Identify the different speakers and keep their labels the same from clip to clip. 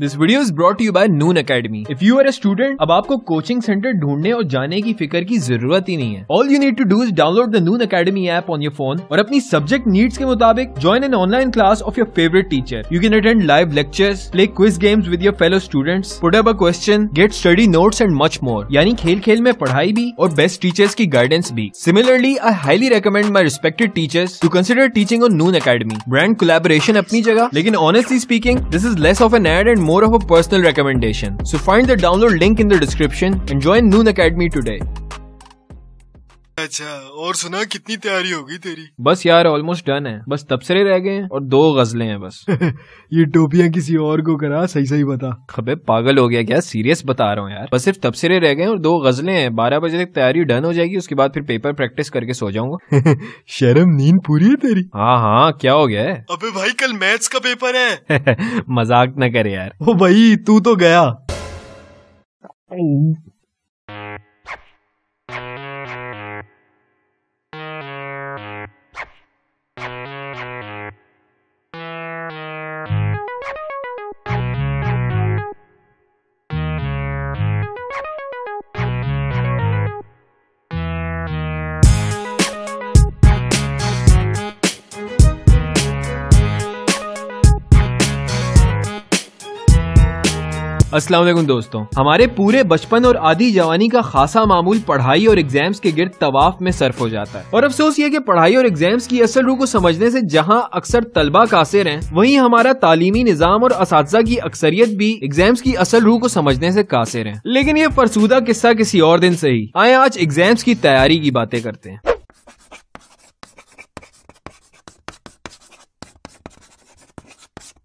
Speaker 1: This video is brought you by Noon Academy if you are a student अब आपको coaching centre ढूंढने और जाने की फिक्र की जरूरत ही नहीं है all you need to do is download the Noon Academy app on your phone और अपनी सब्जेक्ट नीड्स के मुताबिक join an online class of your favourite teacher you can attend live lectures play quiz games with your fellow students put up a question get study notes and much more यानी खेल खेल में पढ़ाई भी और best teachers की guidance भी similarly I highly recommend my respected teachers to consider teaching on Noon Academy brand collaboration अपनी जगह लेकिन honestly speaking this is less of an ad and more of a personal recommendation. So find the download link in the description and join Noon Academy today. अच्छा और सुना कितनी तैयारी होगी तेरी बस यार ऑलमोस्ट डन है बस तबसरे रह गए हैं और दो गजलें हैं बस ये टोपियां किसी और को करा सही सही बता खबे पागल हो गया क्या सीरियस बता रहा हूँ यार बस सिर्फ तबसरे रह गए और दो गजलें हैं बारह बजे तक तैयारी डन हो जाएगी उसके बाद फिर पेपर प्रैक्टिस करके सो जाऊंगा शर्म नींद पूरी है तेरी हाँ हाँ क्या हो गया है अबे भाई कल मैथ्स का पेपर है मजाक न करे यार ओ भाई तू तो गया असलम दोस्तों हमारे पूरे बचपन और आधी जवानी का खासा मामूल पढ़ाई और एग्जाम्स के गिर्द तवाफ में सर्फ हो जाता है और अफसोस ये कि पढ़ाई और एग्जाम्स की असल रूह को समझने से जहां अक्सर तलबा कासिर हैं वहीं हमारा तालीमी निज़ाम और इस की अक्सरियत भी एग्जाम्स की असल रूह को समझने से कासिर है लेकिन ये फरसूदा किस्सा किसी और दिन से ही आए आज एग्जाम्स की तैयारी की बातें करते हैं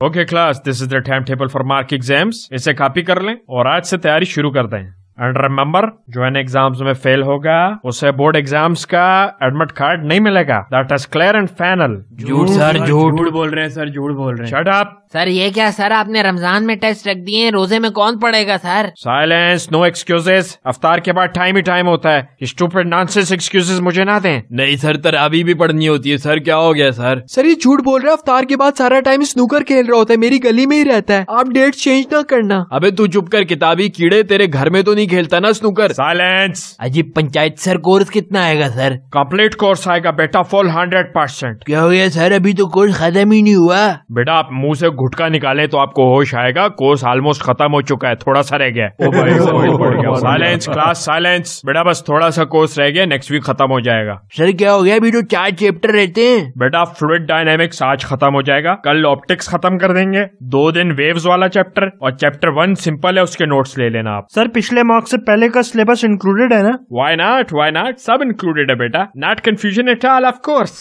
Speaker 1: okay class this is the time table for mark exams इसे कॉपी कर लें और आज से तैयारी शुरू कर दें एंड रिमेम्बर जो इन एग्जाम्स में फेल होगा उसे बोर्ड एग्जाम्स का एडमिट कार्ड नहीं मिलेगा that is clear and final झूठ सर झूठ झूठ बोल रहे हैं सर झूठ बोल रहे हैं अप सर ये क्या सर आपने रमजान में टेस्ट रख दिए रोजे में कौन पढ़ेगा सर साइलेंस नो एक्सक्यूजेस अफ्तार के बाद टाइम ही टाइम होता है स्टूपेड नॉनसेंस एक्सक्यूजेस मुझे ना दें नहीं सर तर अभी भी पढ़नी होती है सर क्या हो गया सर सर ये झूठ बोल रहे हैं अफ्तार के बाद सारा टाइम स्नूकर खेल रहा होता है मेरी गली में ही रहता है आप डेट चेंज ना करना अबे तू चुप कर किताबी कीड़े तेरे घर में तो नहीं नहीं खेलता ना स्नूकर साइलेंस अजीब पंचायत सर कोर्स कितना आएगा सर कंप्लीट कोर्स आएगा बेटा फुल हंड्रेड परसेंट क्या हो गया सर अभी तो कोर्स खत्म ही नहीं हुआ बेटा आप मुंह से घुटका निकाले तो आपको होश आएगा कोर्स ऑलमोस्ट खत्म हो चुका है थोड़ा सा रह गया साइलेंस क्लास साइलेंस बेटा बस थोड़ा सा कोर्स रह गया नेक्स्ट वीक खत्म हो जाएगा सर क्या हो गया अभी तो चार चैप्टर रहते हैं बेटा फ्लूड डायनेमिक्स आज खत्म हो जाएगा कल ऑप्टिक्स खत्म कर देंगे दो दिन वेव्स वाला चैप्टर और चैप्टर वन सिंपल है उसके नोट्स ले लेना आप सर पिछले मार्क्स से पहले का सिलेबस इंक्लूडेड है ना वाई नॉट व्हाई नॉट सब इंक्लूडेड है बेटा not confusion at all of course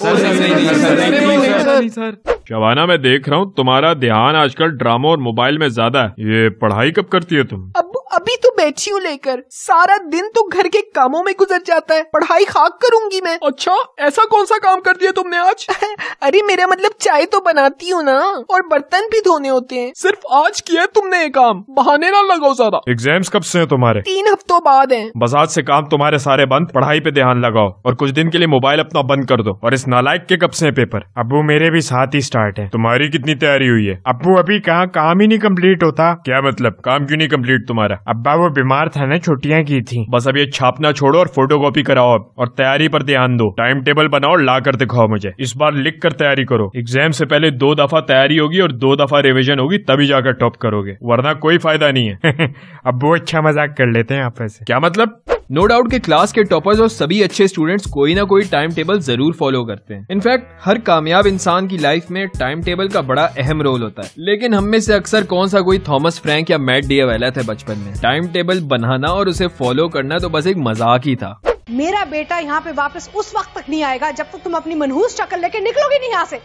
Speaker 1: Shabana मैं देख रहा हूँ तुम्हारा ध्यान आजकल ड्रामा और मोबाइल में ज्यादा है ये पढ़ाई कब करती है तुम अब अभी तो बैठी हूँ लेकर सारा दिन तो घर के कामों में गुजर जाता है पढ़ाई खाक करूंगी मैं अच्छा ऐसा कौन सा काम कर दिया तुमने आज अरे मेरा मतलब चाय तो बनाती हूँ ना और बर्तन भी धोने होते हैं सिर्फ आज किया तुमने ये काम बहाने ना लगाओ ज्यादा एग्जाम्स कब से है तुम्हारे तीन हफ्तों बाद है बजाज से काम तुम्हारे सारे बंद पढ़ाई पे ध्यान लगाओ और कुछ दिन के लिए मोबाइल अपना बंद कर दो और इस नालायक के कब से पेपर अबू मेरे भी साथ ही स्टार्ट है तुम्हारी कितनी तैयारी हुई है अबू अभी कहा काम ही नहीं कम्प्लीट होता क्या मतलब काम क्यूँ नहीं कम्प्लीट तुम्हारा अब्बा वो बीमार था ना छुट्टियाँ की थी बस अब ये छापना छोड़ो और फोटो कॉपी कराओ अब और तैयारी पर ध्यान दो टाइम टेबल बनाओ ला कर दिखाओ मुझे इस बार लिख कर तैयारी करो एग्जाम से पहले दो दफा तैयारी होगी और दो दफा रिविजन होगी तभी जाकर टॉप करोगे वरना कोई फायदा नहीं है अब वो अच्छा मजाक कर लेते हैं आप वैसे क्या मतलब नो no डाउट के क्लास के टॉपर्स और सभी अच्छे स्टूडेंट्स कोई ना कोई टाइम टेबल जरूर फॉलो करते हैं इनफैक्ट हर कामयाब इंसान की लाइफ में टाइम टेबल का बड़ा अहम रोल होता है लेकिन हम में से अक्सर कौन सा कोई थॉमस फ्रैंक या मैट वाला थे बचपन में टाइम टेबल बनाना और उसे फॉलो करना तो बस एक मजाक ही था मेरा बेटा यहाँ पे वापस उस वक्त तक नहीं आएगा जब तक तुम अपनी मनहूस चक्कर लेके निकलोगे नहीं यहाँ से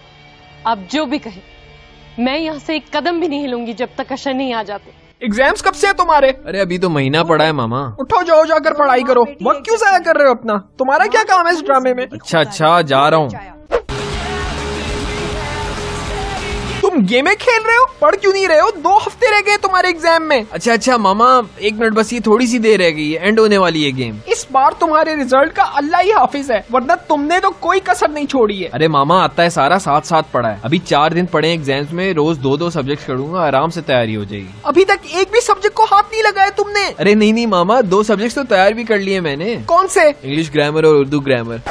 Speaker 1: आप जो भी कहे मैं यहाँ से एक कदम भी नहीं हिलूंगी जब तक अशन नहीं आ जाते एग्जाम्स कब से है तुम्हारे अरे अभी तो महीना पड़ा है मामा उठो जाओ जाकर पढ़ाई करो वक्त क्यों जाया कर रहे हो अपना तुम्हारा क्या हाँ, काम है इस ड्रामे में अच्छा अच्छा जा रहा हूँ गेमे खेल रहे हो पढ़ क्यों नहीं रहे हो दो हफ्ते रह गए तुम्हारे एग्जाम में अच्छा अच्छा मामा एक मिनट बस ये थोड़ी सी देर रह गई है एंड होने वाली है गेम इस बार तुम्हारे रिजल्ट का अल्लाह ही हाफिज है वरना तुमने तो कोई कसर नहीं छोड़ी है अरे मामा आता है सारा साथ साथ पढ़ा है अभी चार दिन पढ़े एग्जाम में रोज दो दो सब्जेक्ट करूंगा आराम से तैयारी हो जाएगी अभी तक एक भी सब्जेक्ट को हाथ नहीं लगाया तुमने अरे नहीं नहीं मामा दो सब्जेक्ट तो तैयार भी कर लिए मैंने कौन से इंग्लिश ग्रामर और उर्दू ग्रामर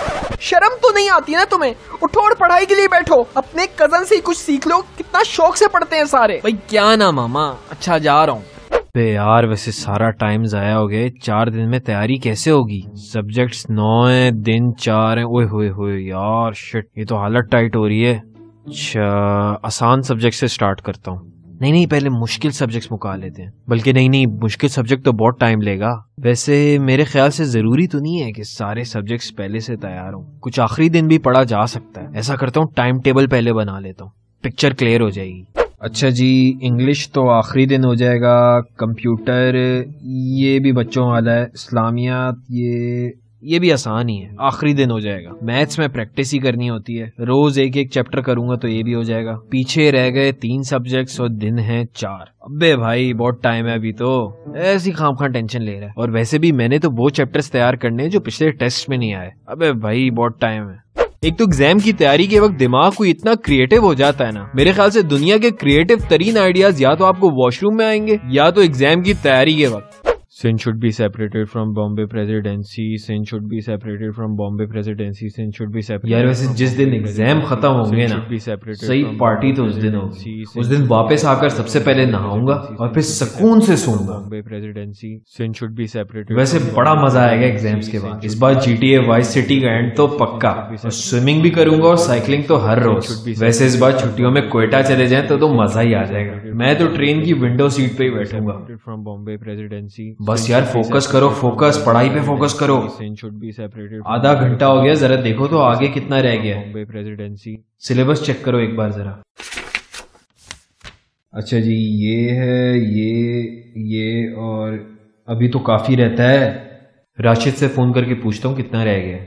Speaker 1: शर्म तो नहीं आती ना तुम्हें उठो और पढ़ाई के लिए बैठो अपने कजन से कुछ सीख लो कितना कितना शौक से पढ़ते हैं सारे भाई क्या ना मामा अच्छा जा रहा हूँ यार वैसे सारा टाइम जाया हो गया चार दिन में तैयारी कैसे होगी सब्जेक्ट्स नौ है दिन चार है ओए होए होए यार शिट ये तो हालत टाइट हो रही है अच्छा आसान सब्जेक्ट से स्टार्ट करता हूँ नहीं नहीं पहले मुश्किल सब्जेक्ट्स मुका लेते हैं बल्कि नहीं नहीं मुश्किल सब्जेक्ट तो बहुत टाइम लेगा वैसे मेरे ख्याल से ज़रूरी तो नहीं है कि सारे सब्जेक्ट्स पहले से तैयार हों कुछ आखिरी दिन भी पढ़ा जा सकता है ऐसा करता हूँ टाइम टेबल पहले बना लेता हूँ पिक्चर क्लियर हो जाएगी अच्छा जी इंग्लिश तो आखिरी दिन हो जाएगा कंप्यूटर ये भी बच्चों वाला है इस्लामियात ये ये भी आसान ही है आखिरी दिन हो जाएगा मैथ्स में प्रैक्टिस ही करनी होती है रोज एक एक चैप्टर करूंगा तो ये भी हो जाएगा पीछे रह गए तीन सब्जेक्ट्स और दिन है चार अबे भाई बहुत टाइम है अभी तो ऐसी खाम खां टेंशन ले रहा है और वैसे भी मैंने तो वो चैप्टर्स तैयार करने हैं जो पिछले टेस्ट में नहीं आए अबे भाई बहुत टाइम है एक तो एग्जाम की तैयारी के वक्त दिमाग को इतना क्रिएटिव हो जाता है ना मेरे ख्याल से दुनिया के क्रिएटिव तरीन आइडियाज या तो आपको वॉशरूम में आएंगे या तो एग्जाम की तैयारी के वक्त Sindh should be separated from Bombay presidency. Sindh should be separated from Bombay presidency. Sindh should be separated. यार वैसे जिस दिन एग्जाम खत्म होंगे ना सही पार्टी तो उस दिन होगी उस दिन वापस आकर सबसे पहले नहाऊंगा और फिर सुकून से सोऊंगा Bombay presidency Sindh should be separated वैसे बड़ा मजा आएगा एग्जाम्स के बाद इस बार ए वाइस सिटी का एंड तो पक्का और स्विमिंग भी करूंगा और साइकिलिंग तो हर रोज वैसे इस बार छुट्टियों में कोयटा चले जाए तो तो मजा ही आ जाएगा मैं तो ट्रेन की विंडो सीट पे ही बैठूंगा फ्रॉम बॉम्बे प्रेजिडेंसी बस यार फोकस करो फोकस पढ़ाई पे फोकस करो आधा घंटा हो गया जरा देखो तो आगे कितना रह गया मुंबई प्रेसिडेंसी
Speaker 2: सिलेबस चेक करो एक
Speaker 1: बार जरा अच्छा जी ये है ये ये और अभी तो काफी रहता है राशिद से फोन करके पूछता हूँ कितना रह गया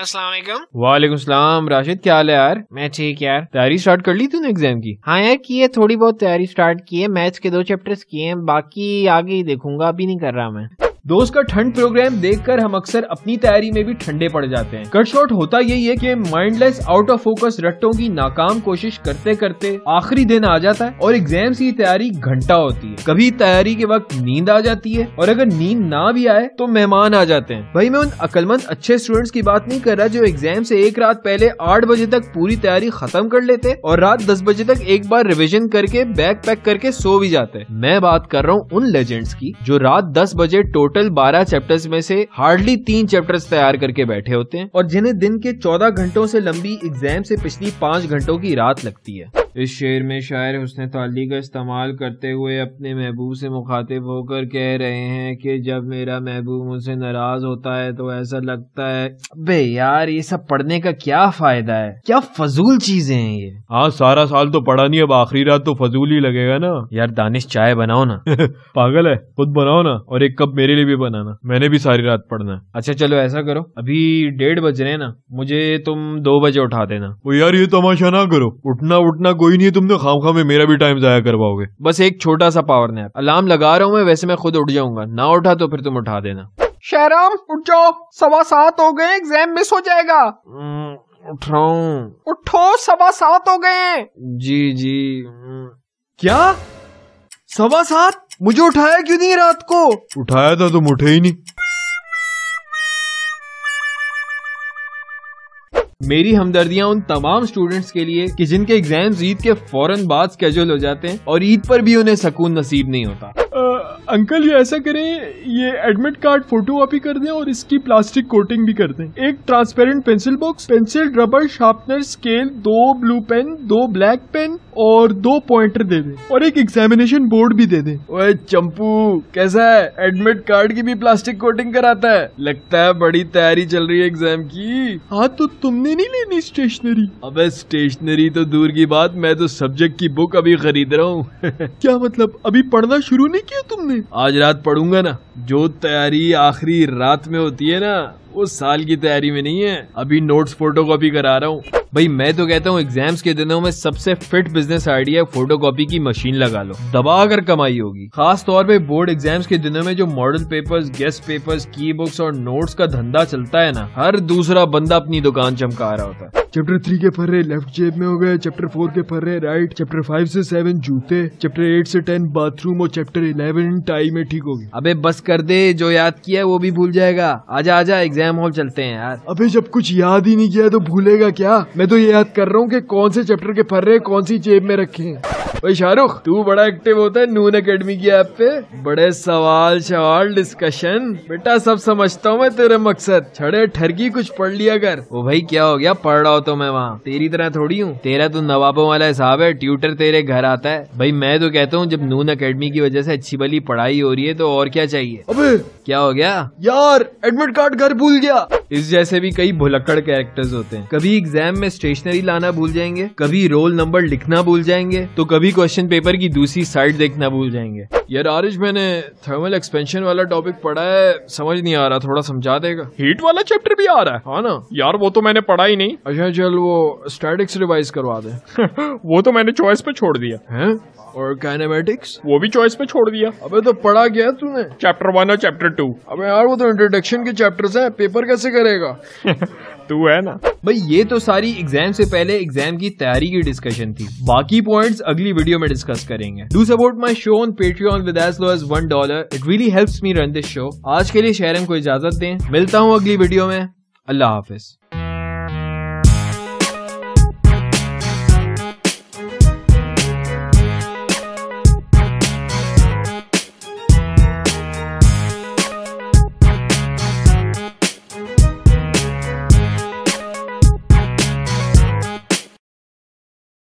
Speaker 1: अस्सलाम वालेकुम सलाम राशिद क्या हाल है यार मैं ठीक यार तैयारी स्टार्ट कर ली तूने एग्जाम की हाँ यार की है थोड़ी बहुत तैयारी स्टार्ट की है मैथ्स के दो चैप्टर्स किए हैं बाकी आगे ही देखूंगा अभी नहीं कर रहा मैं दोस्त का ठंड प्रोग्राम देखकर हम अक्सर अपनी तैयारी में भी ठंडे पड़ जाते हैं कट शॉर्ट होता यही है कि माइंडलेस आउट ऑफ फोकस रट्टों की नाकाम कोशिश करते करते आखिरी दिन आ जाता है और एग्जाम की तैयारी घंटा होती है कभी तैयारी के वक्त नींद आ जाती है और अगर नींद ना भी आए तो मेहमान आ जाते हैं भाई मैं उन अकलमंद अच्छे स्टूडेंट्स की बात नहीं कर रहा जो एग्जाम से एक रात पहले आठ बजे तक पूरी तैयारी खत्म कर लेते और रात दस बजे तक एक बार रिविजन करके बैग पैक करके सो भी जाते हैं मैं बात कर रहा हूँ उन लेजेंड्स की जो रात दस बजे टोटल टोटल 12 चैप्टर्स में से हार्डली तीन चैप्टर्स तैयार करके बैठे होते हैं और जिन्हें दिन के 14 घंटों से लंबी एग्जाम से पिछली पांच घंटों की रात लगती है इस शेर में शायर हुसन ताली का इस्तेमाल करते हुए अपने महबूब से मुखातिब होकर कह रहे हैं कि जब मेरा महबूब मुझसे नाराज़ होता है तो ऐसा लगता है अबे यार ये सब पढ़ने का क्या फ़ायदा है क्या फजूल चीज़ें हैं ये हाँ सारा साल तो पढ़ा नहीं अब आखिरी रात तो फजूल ही लगेगा ना यार दानिश चाय बनाओ ना पागल है खुद बनाओ ना और एक कप मेरे लिए भी बनाना मैंने भी सारी रात पढ़ना अच्छा चलो ऐसा करो अभी डेढ़ बज रहे हैं ना मुझे तुम दो बजे उठा देना यार ये तमाशा ना करो उठना उठना कोई कोई नहीं तुमने खाम खाम में मेरा भी टाइम जाया करवाओगे बस एक छोटा सा पावर नैप अलार्म लगा रहा हूँ मैं वैसे मैं खुद उठ जाऊंगा ना उठा तो फिर तुम उठा देना शहराम उठ जाओ सवा सात हो गए एग्जाम मिस हो जाएगा हम्म, उठ रहा हूँ उठो सवा सात हो गए जी जी हम्म। क्या सवा सात मुझे उठाया क्यों नहीं रात को उठाया था तुम उठे ही नहीं मेरी हमदर्दियाँ उन तमाम स्टूडेंट्स के लिए कि जिनके एग्जाम्स ईद के फौरन बाद स्केड्यूल हो जाते हैं और ईद पर भी उन्हें सकून नसीब नहीं होता अंकल ये ऐसा करें ये एडमिट कार्ड फोटो कॉपी कर दें और इसकी प्लास्टिक कोटिंग भी कर दें एक transparent pencil box pencil rubber sharpener scale दो ब्लू पेन दो ब्लैक पेन और दो पॉइंटर दे दें और एक एग्जामिनेशन बोर्ड भी दे दें ओए चंपू कैसा है एडमिट कार्ड की भी प्लास्टिक कोटिंग कराता है लगता है बड़ी तैयारी चल रही है एग्जाम की हाँ तो तुमने नहीं लेनी स्टेशनरी अब स्टेशनरी तो दूर की बात मैं तो सब्जेक्ट की बुक अभी खरीद रहा हूँ क्या मतलब अभी पढ़ना शुरू नहीं किया तुमने आज रात पढ़ूंगा ना जो तैयारी आखिरी रात में होती है ना वो साल की तैयारी में नहीं है अभी नोट्स फोटो कॉपी करा रहा हूँ भाई मैं तो कहता हूँ एग्जाम्स के दिनों में सबसे fit business idea photo copy की मशीन लगा लो दबा कर कमाई होगी खास तौर पे बोर्ड एग्जाम्स के दिनों में जो मॉडल पेपर्स गेस्ट पेपर्स की बुक्स और नोट्स का धंधा चलता है ना हर दूसरा बंदा अपनी दुकान चमका रहा होता है चैप्टर थ्री के फर्रे लेफ्ट जेब में हो गए चैप्टर फोर के फर्रे राइट चैप्टर फाइव से सेवन जूते चैप्टर एट से टेन बाथरूम और चैप्टर इलेवन टाई में ठीक होगी अबे बस कर दे जो याद किया है वो भी भूल जाएगा आजा आजा एग्जाम हॉल चलते हैं यार अबे जब कुछ याद ही नहीं किया तो भूलेगा क्या मैं तो ये याद कर रहा हूँ की कौन से चैप्टर के फर्रे कौन सी जेब में रखे हैं भाई शाहरुख तू बड़ा एक्टिव होता है नून अकेडमी की ऐप पे बड़े सवाल सवाल डिस्कशन बेटा सब समझता हूँ मैं तेरे मकसद छड़े ठरकी कुछ पढ़ लिया कर वो भाई क्या हो गया पढ़ रहा हो तो मैं वहाँ तेरी तरह थोड़ी हूँ तेरा तो नवाबों वाला हिसाब है ट्यूटर तेरे घर आता है भाई मैं तो कहता हूँ जब नून अकेडमी की वजह से अच्छी बली पढ़ाई हो रही है तो और क्या चाहिए अबे क्या हो गया यार एडमिट कार्ड घर भूल गया इस जैसे भी कई भुलक्कड़ कैरेक्टर्स होते हैं कभी एग्जाम में स्टेशनरी लाना भूल जाएंगे कभी रोल नंबर लिखना भूल जाएंगे तो कभी क्वेश्चन पेपर की दूसरी साइड देखना भूल जाएंगे यार आरिज मैंने थर्मल एक्सपेंशन वाला टॉपिक पढ़ा है समझ नहीं आ रहा थोड़ा समझा देगा हीट वाला चैप्टर भी आ रहा है हाँ ना यार वो तो मैंने पढ़ा ही नहीं अच्छा चल वो स्टैटिक्स रिवाइज करवा दे वो तो मैंने चॉइस पे छोड़ दिया है और काइनेमेटिक्स वो भी चॉइस पे छोड़ दिया अबे तो पढ़ा गया तूने चैप्टर वन और चैप्टर टू अबे यार वो तो इंट्रोडक्शन के चैप्टर्स हैं पेपर कैसे करेगा तू है ना भाई ये तो सारी एग्जाम से पहले एग्जाम की तैयारी की डिस्कशन थी बाकी पॉइंट्स अगली वीडियो में डिस्कस करेंगे do support my show on Patreon with as low as one dollar it really help me run this show आज के लिए शहर को इजाजत दें मिलता हूँ अगली वीडियो में अल्लाह हाफिज